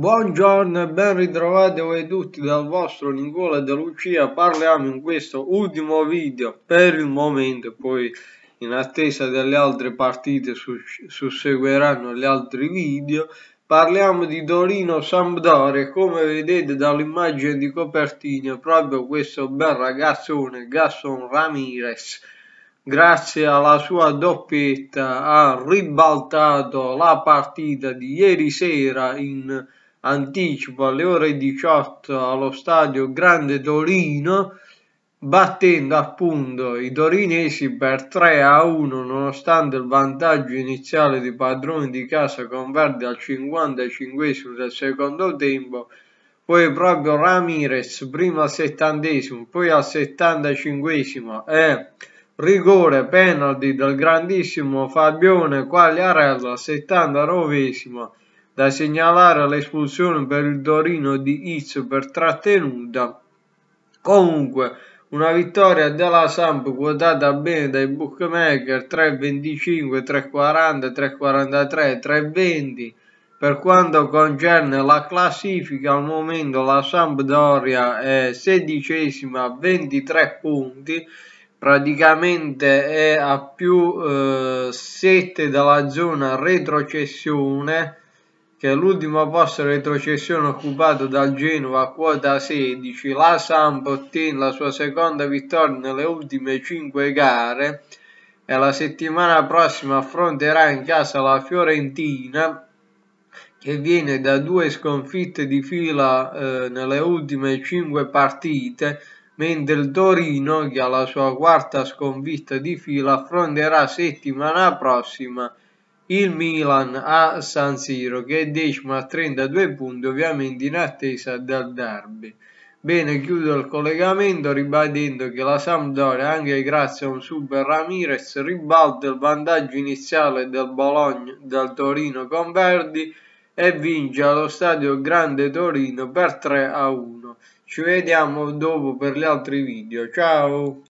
Buongiorno e ben ritrovati voi tutti dal vostro Nicola De Lucia. Parliamo in questo ultimo video per il momento, poi in attesa delle altre partite susseguiranno gli altri video. Parliamo di Torino Sampdoria, come vedete dall'immagine di copertina, proprio questo bel ragazzone Gaston Ramirez grazie alla sua doppietta ha ribaltato la partita di ieri sera in anticipo alle ore 18 allo stadio Grande Torino battendo appunto i torinesi per 3 a 1 nonostante il vantaggio iniziale di padroni di casa con Verdi al 55 del secondo tempo poi proprio Ramirez prima al 70 poi al 75 e rigore penalty del grandissimo Fabione Quagliarella al 79 da segnalare l'espulsione per il Torino di Izzo per trattenuta. Comunque, una vittoria della Samp quotata bene dai bookmaker 3,25, 3,40, 3,43, 3,20. Per quanto concerne la classifica, al momento la Sampdoria è sedicesima a 23 punti, praticamente è a più eh, 7 dalla zona retrocessione che l'ultimo posto retrocessione occupato dal Genoa a quota 16, la Samp ottiene la sua seconda vittoria nelle ultime 5 gare e la settimana prossima affronterà in casa la Fiorentina che viene da due sconfitte di fila eh, nelle ultime 5 partite mentre il Torino che ha la sua quarta sconfitta di fila affronterà settimana prossima il Milan a San Siro che è decimo a 32 punti ovviamente in attesa dal derby. Bene, chiudo il collegamento ribadendo che la Sampdoria anche grazie a un super Ramirez ribalta il vantaggio iniziale del Bologna dal Torino con Verdi e vince allo stadio Grande Torino per 3 a 1. Ci vediamo dopo per gli altri video. Ciao!